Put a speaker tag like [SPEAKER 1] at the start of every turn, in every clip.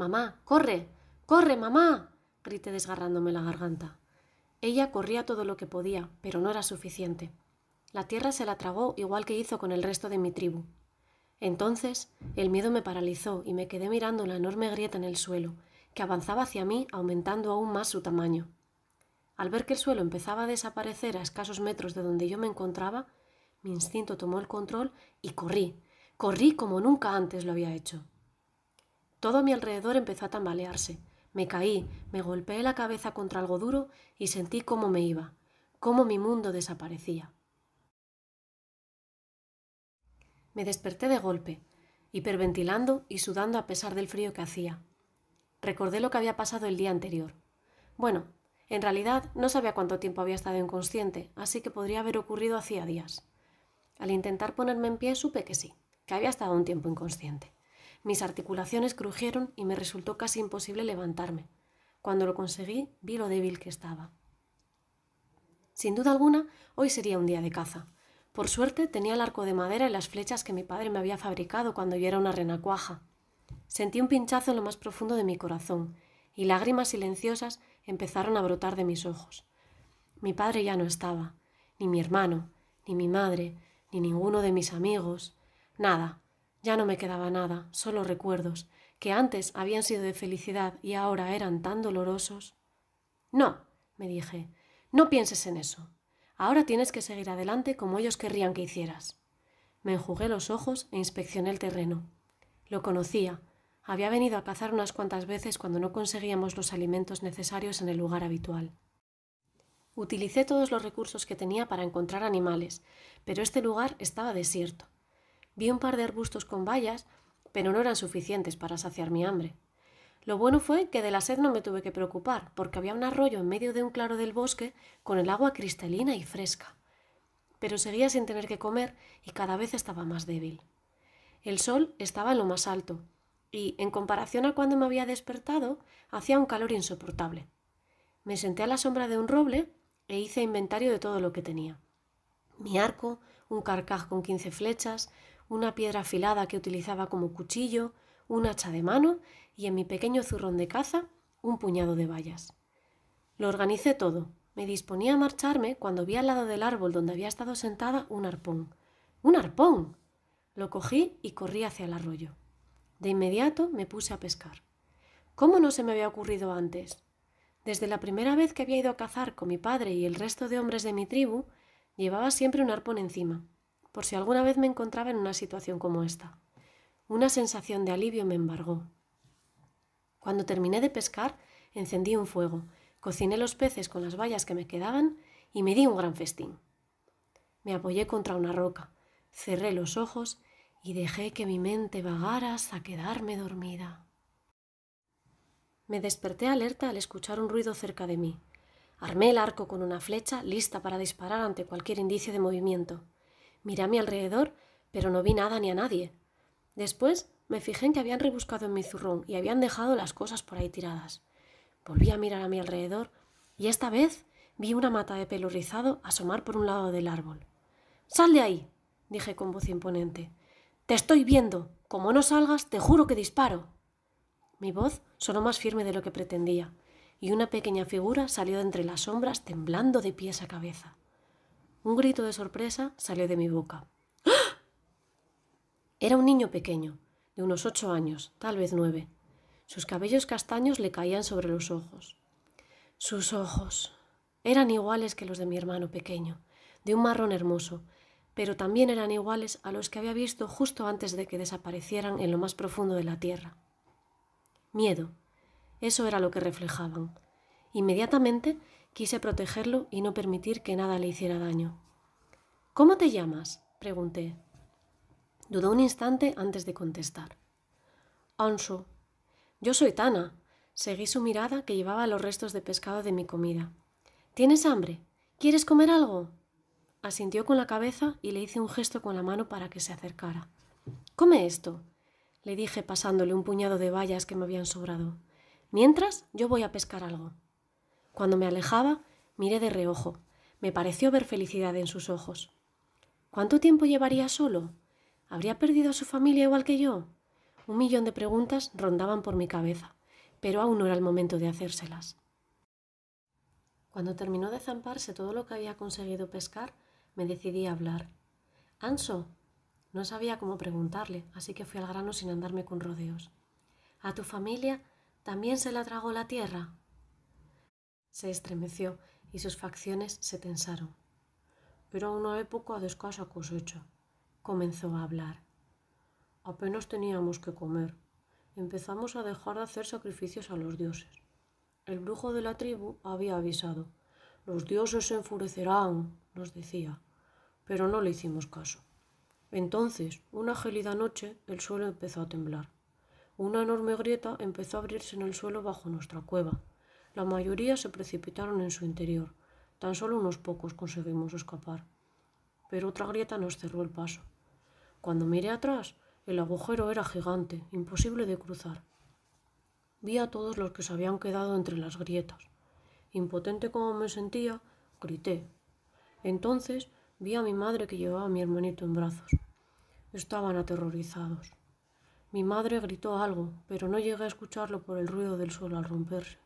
[SPEAKER 1] Mamá, corre, corre, mamá. grité desgarrándome la garganta. Ella corría todo lo que podía, pero no era suficiente. La tierra se la tragó igual que hizo con el resto de mi tribu. Entonces, el miedo me paralizó y me quedé mirando la enorme grieta en el suelo, que avanzaba hacia mí aumentando aún más su tamaño. Al ver que el suelo empezaba a desaparecer a escasos metros de donde yo me encontraba, mi instinto tomó el control y corrí, corrí como nunca antes lo había hecho. Todo a mi alrededor empezó a tambalearse. Me caí, me golpeé la cabeza contra algo duro y sentí cómo me iba, cómo mi mundo desaparecía. Me desperté de golpe, hiperventilando y sudando a pesar del frío que hacía. Recordé lo que había pasado el día anterior. Bueno, en realidad no sabía cuánto tiempo había estado inconsciente, así que podría haber ocurrido hacía días. Al intentar ponerme en pie supe que sí, que había estado un tiempo inconsciente. Mis articulaciones crujieron y me resultó casi imposible levantarme. Cuando lo conseguí, vi lo débil que estaba. Sin duda alguna, hoy sería un día de caza. Por suerte tenía el arco de madera y las flechas que mi padre me había fabricado cuando yo era una renacuaja. Sentí un pinchazo en lo más profundo de mi corazón, y lágrimas silenciosas empezaron a brotar de mis ojos. Mi padre ya no estaba, ni mi hermano, ni mi madre, ni ninguno de mis amigos, nada, ya no me quedaba nada, solo recuerdos, que antes habían sido de felicidad y ahora eran tan dolorosos. No, me dije, no pienses en eso. Ahora tienes que seguir adelante como ellos querrían que hicieras. Me enjugué los ojos e inspeccioné el terreno. Lo conocía. Había venido a cazar unas cuantas veces cuando no conseguíamos los alimentos necesarios en el lugar habitual. Utilicé todos los recursos que tenía para encontrar animales, pero este lugar estaba desierto. Vi un par de arbustos con bayas, pero no eran suficientes para saciar mi hambre. Lo bueno fue que de la sed no me tuve que preocupar, porque había un arroyo en medio de un claro del bosque con el agua cristalina y fresca. Pero seguía sin tener que comer y cada vez estaba más débil. El sol estaba en lo más alto, y, en comparación a cuando me había despertado, hacía un calor insoportable. Me senté a la sombra de un roble e hice inventario de todo lo que tenía. Mi arco, un carcaj con quince flechas, una piedra afilada que utilizaba como cuchillo, un hacha de mano y en mi pequeño zurrón de caza un puñado de bayas. Lo organicé todo. Me disponía a marcharme cuando vi al lado del árbol donde había estado sentada un arpón. ¡Un arpón! Lo cogí y corrí hacia el arroyo. De inmediato me puse a pescar. ¿Cómo no se me había ocurrido antes? Desde la primera vez que había ido a cazar con mi padre y el resto de hombres de mi tribu, llevaba siempre un arpón encima por si alguna vez me encontraba en una situación como esta. Una sensación de alivio me embargó. Cuando terminé de pescar, encendí un fuego, cociné los peces con las vallas que me quedaban y me di un gran festín. Me apoyé contra una roca, cerré los ojos y dejé que mi mente vagara hasta quedarme dormida. Me desperté alerta al escuchar un ruido cerca de mí. Armé el arco con una flecha lista para disparar ante cualquier indicio de movimiento. Miré a mi alrededor, pero no vi nada ni a nadie. Después me fijé en que habían rebuscado en mi zurrón y habían dejado las cosas por ahí tiradas. Volví a mirar a mi alrededor y esta vez vi una mata de pelo rizado asomar por un lado del árbol. ¡Sal de ahí! dije con voz imponente. Te estoy viendo. Como no salgas, te juro que disparo. Mi voz sonó más firme de lo que pretendía, y una pequeña figura salió de entre las sombras temblando de pies a cabeza. Un grito de sorpresa salió de mi boca. ¡Ah! Era un niño pequeño, de unos ocho años, tal vez nueve. Sus cabellos castaños le caían sobre los ojos. Sus ojos eran iguales que los de mi hermano pequeño, de un marrón hermoso, pero también eran iguales a los que había visto justo antes de que desaparecieran en lo más profundo de la tierra. Miedo. Eso era lo que reflejaban. Inmediatamente Quise protegerlo y no permitir que nada le hiciera daño. ¿Cómo te llamas? pregunté. Dudó un instante antes de contestar. Anso, Yo soy Tana. Seguí su mirada que llevaba los restos de pescado de mi comida. ¿Tienes hambre? ¿Quieres comer algo? Asintió con la cabeza y le hice un gesto con la mano para que se acercara. Come esto, le dije pasándole un puñado de bayas que me habían sobrado. Mientras, yo voy a pescar algo. Cuando me alejaba, miré de reojo. Me pareció ver felicidad en sus ojos. ¿Cuánto tiempo llevaría solo? ¿Habría perdido a su familia igual que yo? Un millón de preguntas rondaban por mi cabeza, pero aún no era el momento de hacérselas. Cuando terminó de zamparse todo lo que había conseguido pescar, me decidí a hablar. Anso, no sabía cómo preguntarle, así que fui al grano sin andarme con rodeos. ¿A tu familia también se la tragó la tierra? Se estremeció y sus facciones se tensaron. Era una época de escasa cosecha. Comenzó a hablar. Apenas teníamos que comer. Empezamos a dejar de hacer sacrificios a los dioses. El brujo de la tribu había avisado. Los dioses se enfurecerán, nos decía, pero no le hicimos caso. Entonces, una gélida noche, el suelo empezó a temblar. Una enorme grieta empezó a abrirse en el suelo bajo nuestra cueva. La mayoría se precipitaron en su interior. Tan solo unos pocos conseguimos escapar. Pero otra grieta nos cerró el paso. Cuando miré atrás, el agujero era gigante, imposible de cruzar. Vi a todos los que se habían quedado entre las grietas. Impotente como me sentía, grité. Entonces vi a mi madre que llevaba a mi hermanito en brazos. Estaban aterrorizados. Mi madre gritó algo, pero no llegué a escucharlo por el ruido del suelo al romperse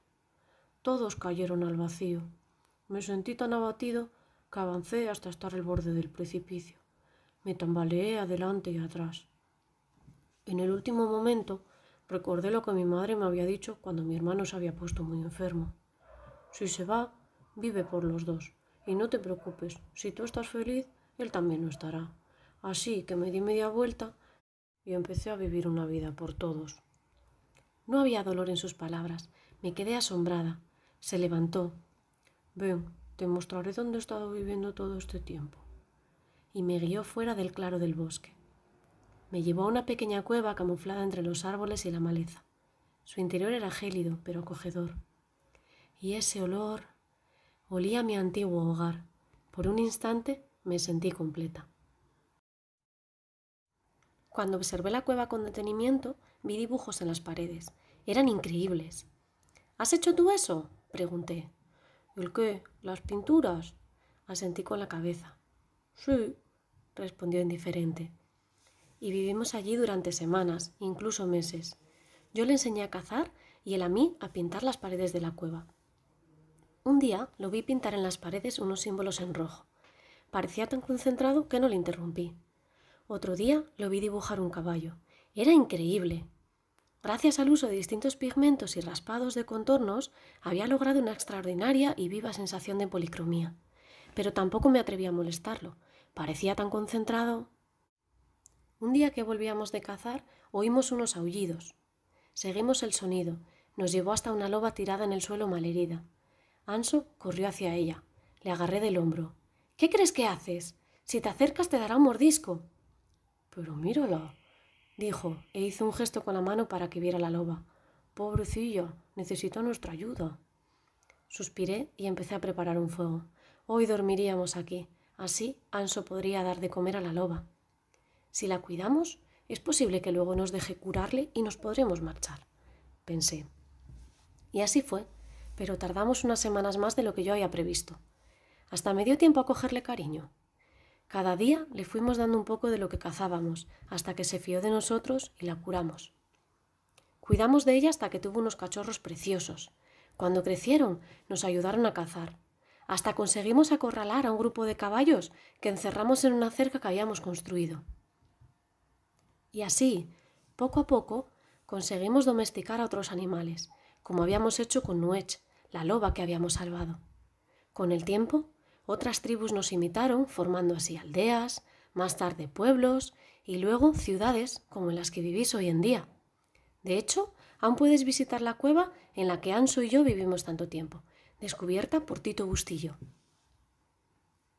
[SPEAKER 1] todos cayeron al vacío. Me sentí tan abatido que avancé hasta estar al borde del precipicio. Me tambaleé adelante y atrás. En el último momento recordé lo que mi madre me había dicho cuando mi hermano se había puesto muy enfermo. Si se va, vive por los dos. Y no te preocupes, si tú estás feliz, él también lo estará. Así que me di media vuelta y empecé a vivir una vida por todos. No había dolor en sus palabras. Me quedé asombrada. Se levantó. Ven, te mostraré dónde he estado viviendo todo este tiempo. Y me guió fuera del claro del bosque. Me llevó a una pequeña cueva camuflada entre los árboles y la maleza. Su interior era gélido, pero acogedor. Y ese olor olía a mi antiguo hogar. Por un instante me sentí completa. Cuando observé la cueva con detenimiento, vi dibujos en las paredes. Eran increíbles. ¿Has hecho tú eso? Pregunté. ¿El qué? ¿Las pinturas? Asentí con la cabeza. Sí, respondió indiferente. Y vivimos allí durante semanas, incluso meses. Yo le enseñé a cazar y él a mí a pintar las paredes de la cueva. Un día lo vi pintar en las paredes unos símbolos en rojo. Parecía tan concentrado que no le interrumpí. Otro día lo vi dibujar un caballo. Era increíble. Gracias al uso de distintos pigmentos y raspados de contornos, había logrado una extraordinaria y viva sensación de policromía. Pero tampoco me atreví a molestarlo. Parecía tan concentrado. Un día que volvíamos de cazar, oímos unos aullidos. Seguimos el sonido. Nos llevó hasta una loba tirada en el suelo malherida. Anso corrió hacia ella. Le agarré del hombro. ¿Qué crees que haces? Si te acercas te dará un mordisco. Pero mírala, dijo, e hizo un gesto con la mano para que viera la loba. Pobrecillo, necesito nuestro ayuda. Suspiré y empecé a preparar un fuego. Hoy dormiríamos aquí. Así Anso podría dar de comer a la loba. Si la cuidamos, es posible que luego nos deje curarle y nos podremos marchar, pensé. Y así fue, pero tardamos unas semanas más de lo que yo había previsto. Hasta me dio tiempo a cogerle cariño. Cada día le fuimos dando un poco de lo que cazábamos, hasta que se fió de nosotros y la curamos. Cuidamos de ella hasta que tuvo unos cachorros preciosos. Cuando crecieron, nos ayudaron a cazar. Hasta conseguimos acorralar a un grupo de caballos que encerramos en una cerca que habíamos construido. Y así, poco a poco, conseguimos domesticar a otros animales, como habíamos hecho con Nuech, la loba que habíamos salvado. Con el tiempo, otras tribus nos imitaron, formando así aldeas, más tarde pueblos y luego ciudades como en las que vivís hoy en día. De hecho, aún puedes visitar la cueva en la que Anso y yo vivimos tanto tiempo, descubierta por Tito Bustillo.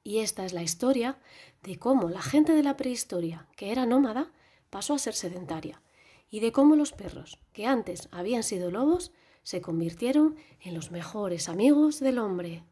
[SPEAKER 1] Y esta es la historia de cómo la gente de la prehistoria, que era nómada, pasó a ser sedentaria, y de cómo los perros, que antes habían sido lobos, se convirtieron en los mejores amigos del hombre.